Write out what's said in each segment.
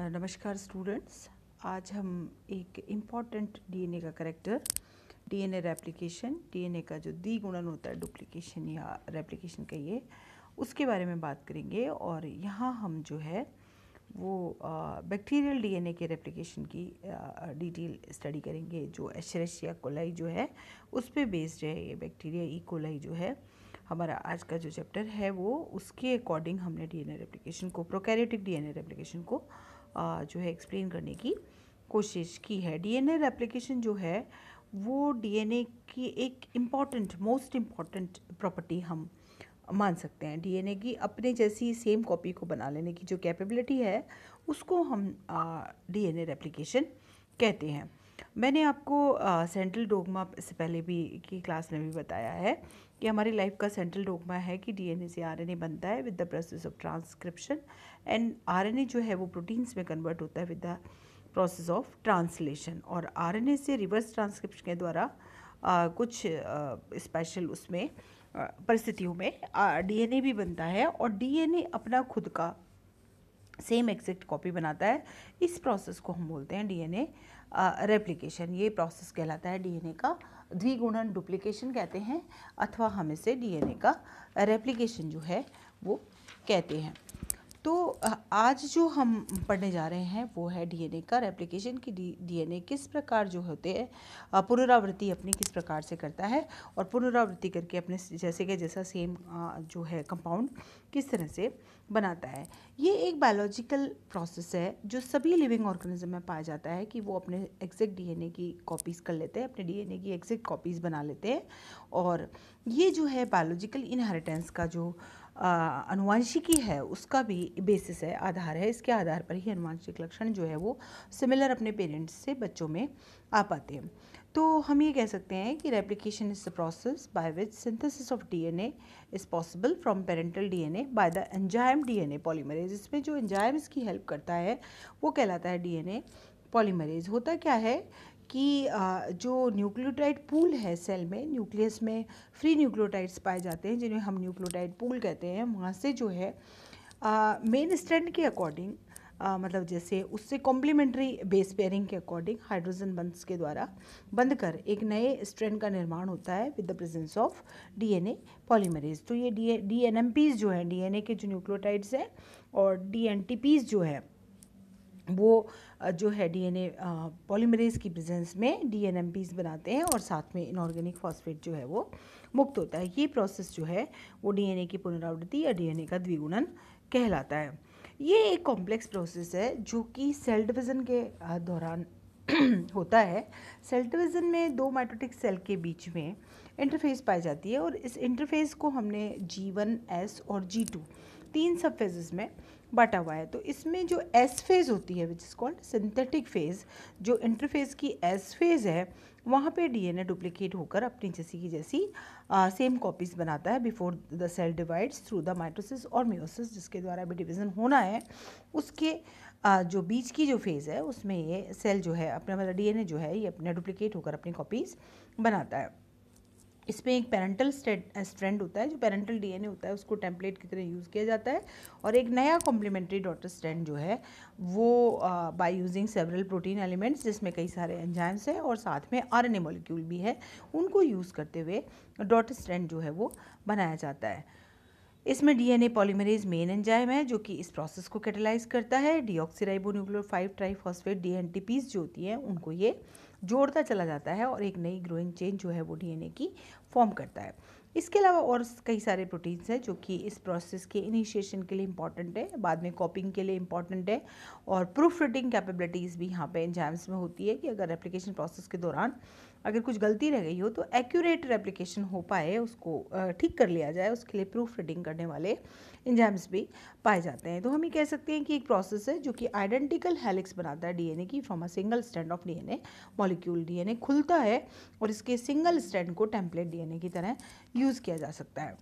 नमस्कार स्टूडेंट्स आज हम एक इम्पॉर्टेंट डीएनए का करेक्टर डीएनए रेप्लिकेशन डीएनए का जो दी गुणन होता है डुप्लीकेशन या रेप्लिकेशन का ये उसके बारे में बात करेंगे और यहाँ हम जो है वो बैक्टीरियल डीएनए के रेप्लिकेशन की डिटेल स्टडी करेंगे जो एशरेशिया कोलाई जो है उस पर बेस्ड है ये बैक्टीरिया ई कोलाई जो है हमारा आज का जो चैप्टर है वो उसके अकॉर्डिंग हमने डीएनए रेप्लिकेशन को प्रोकैरियोटिक डीएनए रेप्लिकेशन को जो है एक्सप्लेन करने की कोशिश की है डीएनए रेप्लिकेशन जो है वो डीएनए की एक इम्पॉर्टेंट मोस्ट इम्पॉर्टेंट प्रॉपर्टी हम मान सकते हैं डीएनए की अपने जैसी सेम कॉपी को बना लेने की जो कैपेबिलिटी है उसको हम डीएनए रेप्लिकेशन कहते हैं मैंने आपको सेंट्रल डोगमा से पहले भी की क्लास में भी बताया है कि हमारी लाइफ का सेंट्रल डोगमा है कि डीएनए से आरएनए बनता है with the process of transcription and RNA जो है वो प्रोटीन्स में कन्वर्ट होता है with the process of translation और आरएनए से रिवर्स ट्रांसक्रिप्शन के द्वारा आ, कुछ स्पेशल उसमें परिस्थितियों में डीएनए भी बनता है और डीएनए अपना खुद का सेम एग्जैक्ट कॉपी बनाता है इस प्रोसेस को हम बोलते हैं डीएनए रेप्लिकेशन ये प्रोसेस कहलाता है डीएनए का द्विगुणन डुप्लीकेशन कहते हैं अथवा हम इसे डीएनए का रेप्लिकेशन जो है वो कहते हैं तो आज जो हम पढ़ने जा रहे हैं वो है डीएनए का रेप्लिकेशन की डीएनए किस प्रकार जो होते हैं पुनरावृत्ति अपनी किस प्रकार से करता है और पुनरावृत्ति करके अपने जैसे के जैसा सेम जो है कंपाउंड किस तरह से बनाता है ये एक बायोलॉजिकल प्रोसेस है जो सभी लिविंग ऑर्गेनिज्म में पाया जाता है कि वो अपने एग्जैक्ट डीएनए की कॉपीज़ कर लेते हैं अपने डीएनए की एग्जैक्ट कॉपीज़ बना लेते हैं और ये जो है बायोलॉजिकल इनहेरिटेंस का जो अनुवांशिकी है उसका भी बेसिस है आधार है इसके आधार पर ही अनुवांशिक लक्षण जो है वो सिमिलर अपने पेरेंट्स से बच्चों में आ पाते हैं तो हम ये कह सकते हैं कि replication is the process by which synthesis of DNA is possible from parental DNA by the enzyme DNA polymerase इसमें जो एंजाइम इसकी हेल्प करता है वो कहलाता है डीएनए पॉलीमरेज होता क्या है कि जो न्यूक्लियोटाइड पूल है सेल में न्यूक्लियस में फ्री न्यूक्लियोटाइड्स पाए जाते हैं जिन्हें हम न्यूक्लियोटाइड पूल कहते हैं वहाँ से जो है मेन स्टैंड के अकॉर्डिंग मतलब जैसे उससे कॉम्प्लीमेंट्री बेस पेयरिंग के अकॉर्डिंग हाइड्रोजन बंस के द्वारा बंद कर एक नए स्ट्रैंड का निर्माण होता है with the presence of DNA polymerase तो ये D D N M Ps जो हैं डीएनए के जो न्यूक्लियोटाइड्स हैं और डी एन टी पीज जो है वो जो है डीएनए पॉलीमरेज की प्रेजेंस में डीएनएमपीस बनाते हैं और साथ में इनऑर्गेनिक फॉस्फेट जो है वो मुक्त होता है ये प्रोसेस जो है वो डीएनए की पुनरावृत्ति या डीएनए का द्विगुणन कहलाता है ये एक कॉम्प्लेक्स प्रोसेस है जो कि सेल डिवीज़न के दौरान होता है सेल डिवीज़न में दो माइटोटिक सेल के बीच में इंटरफेस पाई जाती है और इस इंटरफेस को हमने जी वन एस और जी टू तीन सब फेजेस में बटा हुआ है तो इसमें जो एस फेज़ होती है which is called synthetic phase जो इंटरफेज की एस फेज़ है वहाँ पे डीएनए डुप्लीकेट होकर अपनी जैसी की जैसी आ, सेम कॉपीज़ बनाता है before the cell divides through the mitosis और म्योसिस जिसके द्वारा भी डिवीज़न होना है उसके आ, जो बीच की जो फेज़ है उसमें ये सेल जो है अपना मतलब डीएनए जो है ये अपना डुप्लीकेट होकर अपनी कॉपीज़ बनाता है इसमें एक पेरेंटल स्ट्रेंड होता है जो पेरेंटल डीएनए होता है उसको टेम्पलेट की तरह यूज़ किया जाता है और एक नया कॉम्प्लीमेंट्री डॉटर स्ट्रेंड जो है वो by using several protein elements जिसमें कई सारे एंजाइम्स हैं और साथ में आरएनए मॉलिक्यूल भी है उनको यूज़ करते हुए डॉटर स्ट्रेंड जो है वो बनाया जाता है इसमें डीएनए पॉलीमरेज मेन एंजाइम है जो कि इस प्रोसेस को कैटलाइज करता है deoxyribo nuclear five triphosphate dNTPs जो होती हैं उनको ये जोड़ता चला जाता है और एक नई ग्रोइंग चेन जो है वो डीएनए की फॉर्म करता है इसके अलावा और कई सारे प्रोटीन्स हैं जो कि इस प्रोसेस के इनिशिएशन के लिए इंपॉर्टेंट है बाद में कॉपिंग के लिए इंपॉर्टेंट है और प्रूफ रीडिंग कैपेबिलिटीज़ भी यहाँ पे एंजाइम्स में होती है कि अगर एप्लीकेशन प्रोसेस के दौरान अगर कुछ गलती रह गई हो तो एक्यूरेट रेप्लिकेशन हो पाए उसको ठीक कर लिया जाए उसके लिए प्रूफ रीडिंग करने वाले इंजाम्स भी पाए जाते हैं तो हम ये कह सकते हैं कि एक प्रोसेस है जो कि आइडेंटिकल हेलिक्स बनाता है डीएनए की from a single stand of DNA molecule DNA खुलता है और इसके सिंगल स्टैंड को टेम्पलेट डीएनए की तरह यूज़ किया जा सकता है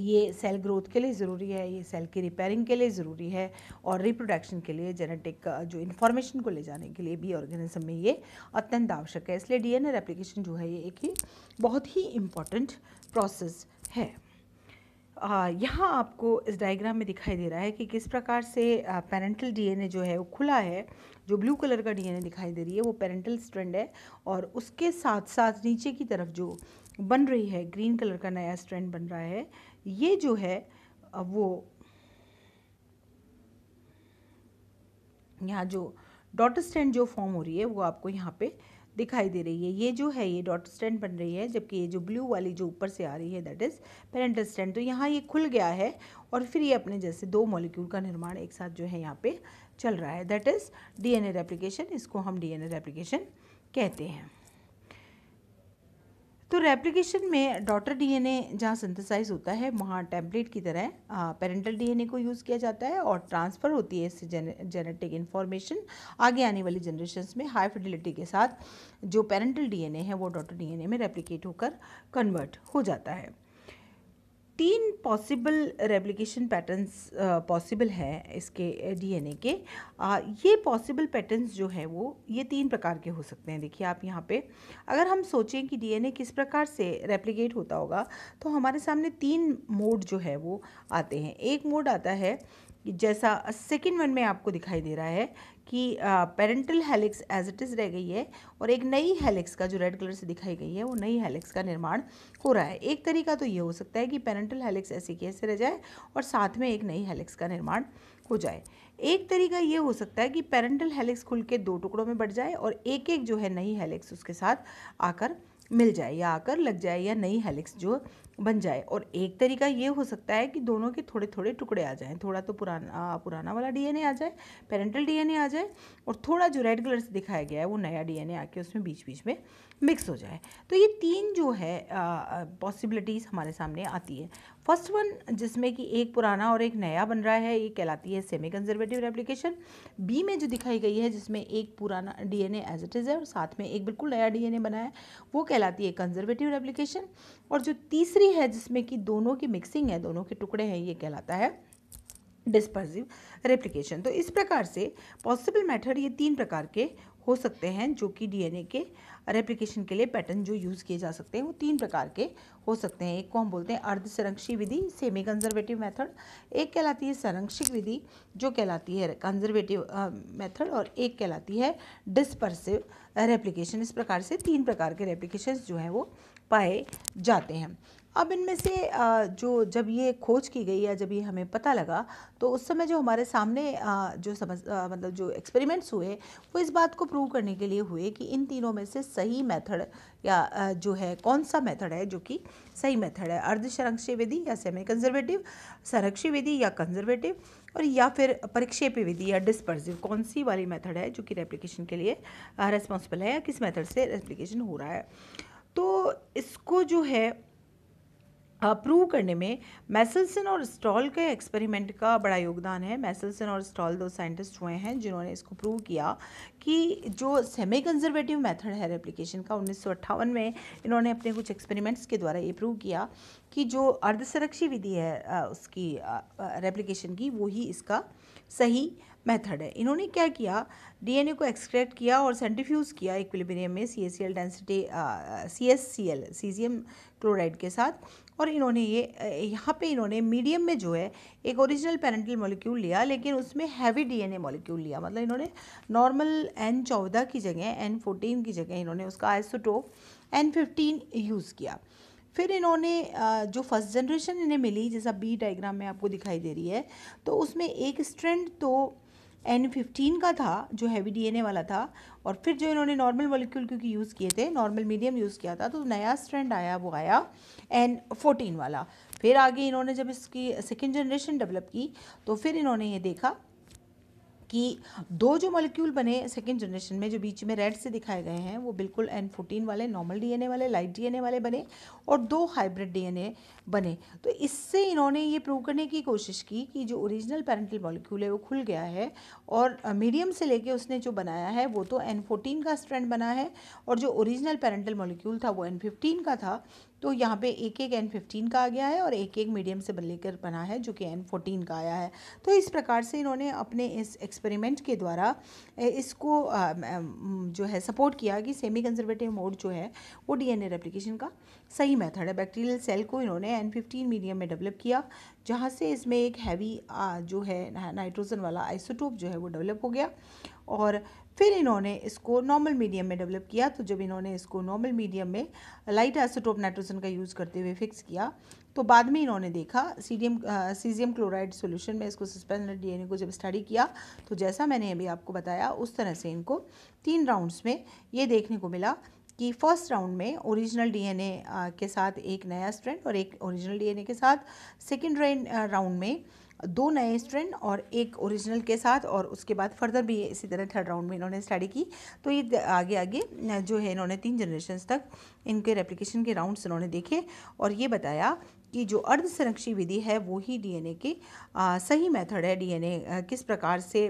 ये सेल ग्रोथ के लिए ज़रूरी है ये सेल की रिपेयरिंग के लिए ज़रूरी है और रिप्रोडक्शन के लिए जेनेटिक जो इन्फॉर्मेशन को ले जाने के लिए भी ऑर्गेनिज्म में ये अत्यंत आवश्यक है इसलिए डीएनए रेप्लिकेशन जो है ये एक ही बहुत ही इम्पॉर्टेंट प्रोसेस है यहाँ आपको इस डायग्राम में दिखाई दे रहा है कि किस प्रकार से पेरेंटल डीएनए जो है वो खुला है जो ब्लू कलर का डीएनए दिखाई दे रही है वो पेरेंटल स्ट्रैंड है और उसके साथ साथ नीचे की तरफ जो बन रही है ग्रीन कलर का नया स्ट्रैंड बन रहा है ये जो है वो यहाँ जो डॉट स्टैंड जो फॉर्म हो रही है वो आपको यहाँ पे दिखाई दे रही है ये जो है ये डॉट स्टैंड बन रही है जबकि ये जो ब्लू वाली जो ऊपर से आ रही है दैट इज़ पेरेंटल स्टैंड तो यहाँ ये खुल गया है और फिर ये अपने जैसे दो मॉलिक्यूल का निर्माण एक साथ जो है यहाँ पे चल रहा है दैट इज़ डी एन इसको हम डी एन कहते हैं तो रेप्लिकेशन में डॉटर डीएनए जहाँ सिंथेसाइज होता है वहाँ टेम्पलेट की तरह पेरेंटल डीएनए को यूज़ किया जाता है और ट्रांसफ़र होती है इससे जेने, जेनेटिक इन्फॉर्मेशन आगे आने वाली जनरेशन में हाई फिडिलिटी के साथ जो पेरेंटल डीएनए है वो डॉटर डीएनए में रेप्लिकेट होकर कन्वर्ट हो जाता है तीन पॉसिबल रेप्लिकेशन पैटर्न्स पॉसिबल हैं इसके डीएनए के आ, ये पॉसिबल पैटर्न्स जो हैं वो ये तीन प्रकार के हो सकते हैं देखिए आप यहाँ पे अगर हम सोचें कि डीएनए किस प्रकार से रेप्लिकेट होता होगा तो हमारे सामने तीन मोड जो है वो आते हैं एक मोड आता है जैसा सेकेंड वन में आपको दिखाई दे रहा है कि parental helix as it is रह गई है और एक नई हेलिक्स का जो रेड कलर से दिखाई गई है वो नई हेलिक्स का निर्माण हो रहा है एक तरीका तो ये हो सकता है कि पेरेंटल हेलिक्स ऐसे की ऐसे रह जाए और साथ में एक नई हेलिक्स का निर्माण हो जाए एक तरीका ये हो सकता है कि पेरेंटल हेलिक्स खुल के दो टुकड़ों में बढ़ जाए और एक एक जो है नई हेलिक्स उसके साथ आकर मिल जाए या आकर लग जाए या नई हेलिक्स जो बन जाए और एक तरीका ये हो सकता है कि दोनों के थोड़े थोड़े टुकड़े आ जाएं थोड़ा तो पुराना पुराना वाला डीएनए आ जाए पेरेंटल डीएनए आ जाए और थोड़ा जो रेड कलर से दिखाया गया है वो नया डीएनए आके उसमें बीच बीच में मिक्स हो जाए तो ये तीन जो है पॉसिबिलिटीज़ हमारे सामने आती है फर्स्ट वन जिसमें कि एक पुराना और एक नया बन रहा है ये कहलाती है सेमी कंजर्वेटिव रेप्लीकेशन बी में जो दिखाई गई है जिसमें एक पुराना डीएनए एज इट इज़ है और साथ में एक बिल्कुल नया डीएनए बना है वो कहलाती है कंजर्वेटिव रेप्लीकेशन और जो तीसरी है जिसमें कि दोनों की मिक्सिंग है दोनों के टुकड़े हैं ये कहलाता है डिस्पर्सिव रेप्लीकेशन तो इस प्रकार से पॉसिबल मैथड ये तीन प्रकार के हो सकते हैं जो कि डीएनए के रेप्लिकेशन के लिए पैटर्न जो यूज़ किए जा सकते हैं वो तीन प्रकार के हो सकते हैं एक को हम बोलते हैं अर्ध संरक्षी विधि सेमी कंजर्वेटिव मेथड एक कहलाती है संरक्षिक विधि जो कहलाती है कंजर्वेटिव मेथड और एक कहलाती है डिस्पर्सिव रेप्लिकेशन इस प्रकार से तीन प्रकार के रेप्लिकेशन जो हैं वो पाए जाते हैं अब इनमें से जो जब ये खोज की गई या जब ये हमें पता लगा तो उस समय जो हमारे सामने जो समझ मतलब जो एक्सपेरिमेंट्स हुए वो इस बात को प्रूव करने के लिए हुए कि इन तीनों में से सही मेथड या जो है कौन सा मेथड है जो कि सही मेथड है अर्ध संरक्षी विधि या सेमी कंजर्वेटिव संरक्षी विधि या कंजर्वेटिव और या फिर परीक्षेप विधि या डिस्पर्सिव कौन सी वाली मेथड है जो कि रेप्लीकेशन के लिए रेस्पॉन्सिबल है या किस मेथड से रेप्लीकेशन हो रहा है तो इसको जो है प्रूव करने में मैसलसन और स्टॉल के एक्सपेरिमेंट का बड़ा योगदान है मैसलसन और स्टॉल दो साइंटिस्ट हुए हैं जिन्होंने इसको प्रूव किया कि जो सेमी कंजर्वेटिव मेथड है रेप्लिकेशन का उन्नीस में इन्होंने अपने कुछ एक्सपेरिमेंट्स के द्वारा ये प्रूव किया कि जो अर्धसरक्षी विधि है उसकी रेप्लिकेशन की ही इसका सही मेथड है इन्होंने क्या किया डीएनए को एक्सट्रैक्ट किया और सेंट्रीफ्यूज किया इक्विलिब्रियम में C density C S C L caesium chloride के साथ और इन्होंने ये यहाँ पे इन्होंने मीडियम में जो है एक ओरिजिनल पेरेंटल मॉलिक्यूल लिया लेकिन उसमें हैवी डीएनए मॉलिक्यूल लिया मतलब इन्होंने नॉर्मल एन चौदह की जगह एन फोर्टीन की जगह इन्होंने उसका आइसोटो एन फिफ्टीन यूज़ किया फिर इन्होंने जो फर्स्ट जनरेशन इन्हें मिली जैसा बी डाइग्राम में आपको दिखाई दे रही है तो उसमें एक स्ट्रेंड तो एन फिफ्टीन का था जो हैवी डीएनए वाला था और फिर जो इन्होंने नॉर्मल मॉलिक्यूल क्योंकि यूज़ किए थे नॉर्मल मीडियम यूज़ किया था तो नया स्ट्रैंड आया वो आया एन फोर्टीन वाला फिर आगे इन्होंने जब इसकी सेकेंड जनरेशन डेवलप की तो फिर इन्होंने ये देखा कि दो जो मॉलिक्यूल बने सेकेंड जनरेशन में जो बीच में रेड से दिखाए गए हैं वो बिल्कुल एन फोर्टीन वाले नॉर्मल डीएनए वाले लाइट डीएनए वाले बने और दो हाइब्रिड डीएनए बने तो इससे इन्होंने ये प्रूव करने की कोशिश की कि जो ओरिजिनल पैरेंटल मॉलिक्यूल है वो खुल गया है और मीडियम से लेके उसने जो बनाया है वो तो एन फोर्टीन का स्ट्रेंड बना है और जो ओरिजिनल पेरेंटल मॉलिक्यूल था वो एन फिफ्टीन का था तो यहाँ पे एक एक एन फिफ्टीन का आ गया है और एक एक मीडियम से लेकर बना है जो कि एन फोर्टीन का आया है तो इस प्रकार से इन्होंने अपने इस एक्सपेरिमेंट के द्वारा इसको जो है सपोर्ट किया कि सेमी कंजर्वेटिव मोड जो है वो डी एन रेप्लिकेशन का सही मेथड है बैक्टीरियल सेल को इन्होंने एन फिफ्टीन मीडियम में डेवलप किया जहाँ से इसमें एक हैवी जो है नाइट्रोजन वाला आइसोटोप जो है वो डेवलप हो गया और फिर इन्होंने इसको नॉर्मल मीडियम में डेवलप किया तो जब इन्होंने इसको नॉर्मल मीडियम में लाइट एसोटोप नाइट्रोजन का यूज़ करते हुए फिक्स किया तो बाद में इन्होंने देखा सीडियम सीजियम क्लोराइड सोल्यूशन में इसको सस्पेंडेड डीएनए को जब स्टडी किया तो जैसा मैंने अभी आपको बताया उस तरह से इनको तीन राउंड्स में ये देखने को मिला कि फर्स्ट राउंड में ओरिजिनल डीएनए uh, के साथ एक नया स्ट्रैंड और एक ओरिजिनल डीएनए के साथ सेकेंड राउंड uh, में दो नए स्ट्रैंड और एक ओरिजिनल के साथ और उसके बाद फर्दर भी इसी तरह थर्ड राउंड में इन्होंने स्टडी की तो ये आगे आगे जो है इन्होंने तीन जनरेशन तक इनके रेप्लिकेशन के राउंड्स इन्होंने देखे और ये बताया कि जो अर्ध संरक्षी विधि है वो ही डीएनए आ, uh, सही मेथड है डीएनए किस प्रकार से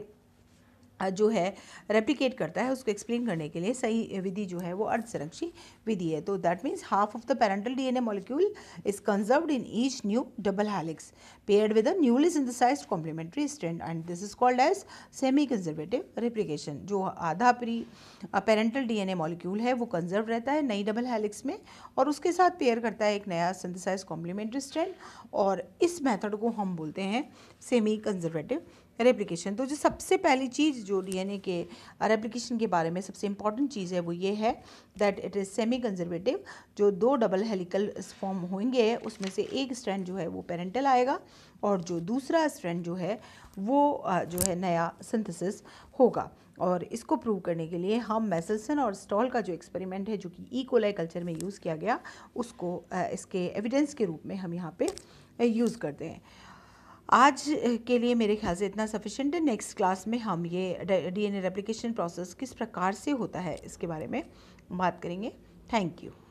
जो है रेप्लीकेट करता है उसको एक्सप्लेन करने के लिए सही विधि जो है वो अर्ध संरक्षी विधि है तो that means half of the parental DNA molecule is conserved in each new double helix paired with a newly synthesised complementary strand and this is called as semi conservative replication जो आधा प्री पेरेंटल डीएनए मॉलिक्यूल है वो conserve रहता है नई double helix में और उसके साथ पेयर करता है एक नया सिंथेसाइज कॉम्प्लीमेंट्री स्ट्रैंड और इस मेथड को हम बोलते हैं सेमी कंजर्वेटिव रेप्लिकेशन तो जो सबसे पहली चीज़ जो डीएनए के रेप्लिकेशन uh, के बारे में सबसे इंपॉर्टेंट चीज़ है वो ये है that it is semi conservative जो दो डबल हेलिकल फॉर्म होंगे उसमें से एक स्ट्रैंड जो है वो पेरेंटल आएगा और जो दूसरा स्ट्रैंड जो है वो uh, जो है नया सिंथेसिस होगा और इसको प्रूव करने के लिए हम मेसलसन और स्टॉल का जो एक्सपेरिमेंट है जो कि ई कोलाई कल्चर में यूज़ किया गया उसको uh, इसके एविडेंस के रूप में हम यहाँ पे यूज़ करते हैं आज के लिए मेरे ख्याल से इतना सफिशेंट है नेक्स्ट क्लास में हम ये डीएनए रेप्लिकेशन प्रोसेस किस प्रकार से होता है इसके बारे में बात करेंगे थैंक यू